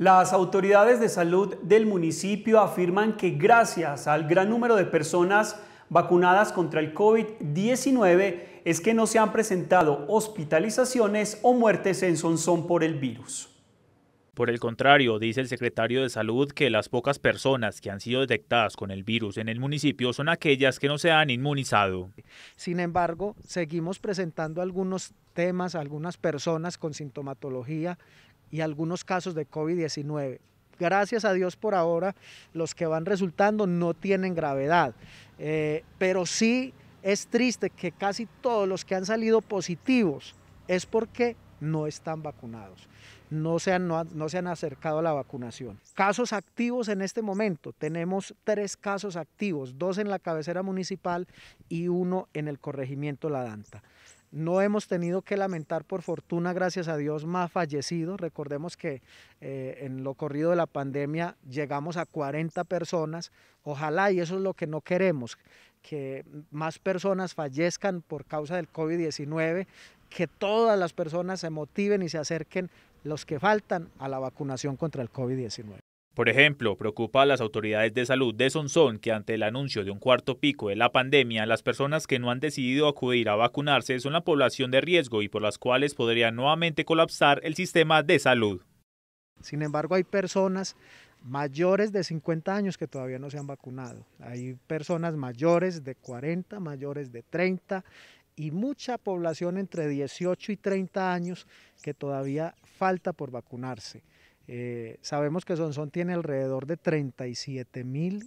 Las autoridades de salud del municipio afirman que gracias al gran número de personas vacunadas contra el COVID-19 es que no se han presentado hospitalizaciones o muertes en Sonsón por el virus. Por el contrario, dice el secretario de Salud que las pocas personas que han sido detectadas con el virus en el municipio son aquellas que no se han inmunizado. Sin embargo, seguimos presentando algunos temas, algunas personas con sintomatología y algunos casos de COVID-19 gracias a Dios por ahora, los que van resultando no tienen gravedad. Eh, pero sí es triste que casi todos los que han salido positivos es porque no están vacunados, no se han, no, se han acercado a la vacunación. Casos activos en este momento, tenemos tres casos activos, dos en la cabecera municipal y uno en el corregimiento La Danta. No hemos tenido que lamentar, por fortuna, gracias a Dios, más fallecidos. Recordemos que eh, en lo corrido de la pandemia llegamos a 40 personas. Ojalá, y eso es lo que no queremos, que más personas fallezcan por causa del COVID-19 que todas las personas se motiven y se acerquen los que faltan a la vacunación contra el COVID-19. Por ejemplo, preocupa a las autoridades de salud de Sonsón que ante el anuncio de un cuarto pico de la pandemia, las personas que no han decidido acudir a vacunarse son la población de riesgo y por las cuales podría nuevamente colapsar el sistema de salud. Sin embargo, hay personas mayores de 50 años que todavía no se han vacunado. Hay personas mayores de 40, mayores de 30, y mucha población entre 18 y 30 años que todavía falta por vacunarse. Eh, sabemos que Sonsón tiene alrededor de 37.700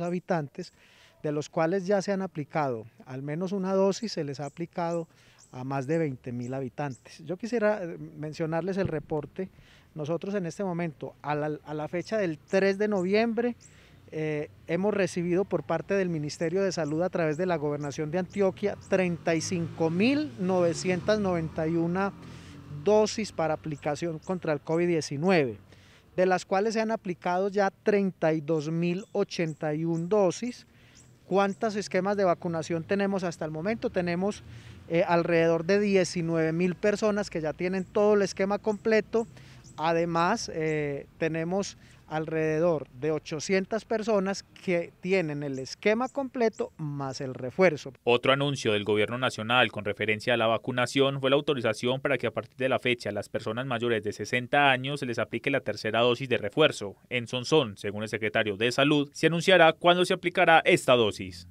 eh, habitantes, de los cuales ya se han aplicado al menos una dosis, se les ha aplicado a más de 20.000 habitantes. Yo quisiera eh, mencionarles el reporte. Nosotros en este momento, a la, a la fecha del 3 de noviembre, eh, hemos recibido por parte del Ministerio de Salud a través de la Gobernación de Antioquia 35.991 dosis para aplicación contra el COVID-19, de las cuales se han aplicado ya 32.081 dosis. ¿Cuántos esquemas de vacunación tenemos hasta el momento? Tenemos eh, alrededor de 19.000 personas que ya tienen todo el esquema completo Además, eh, tenemos alrededor de 800 personas que tienen el esquema completo más el refuerzo. Otro anuncio del Gobierno Nacional con referencia a la vacunación fue la autorización para que a partir de la fecha las personas mayores de 60 años se les aplique la tercera dosis de refuerzo. En Sonsón, según el secretario de Salud, se anunciará cuándo se aplicará esta dosis.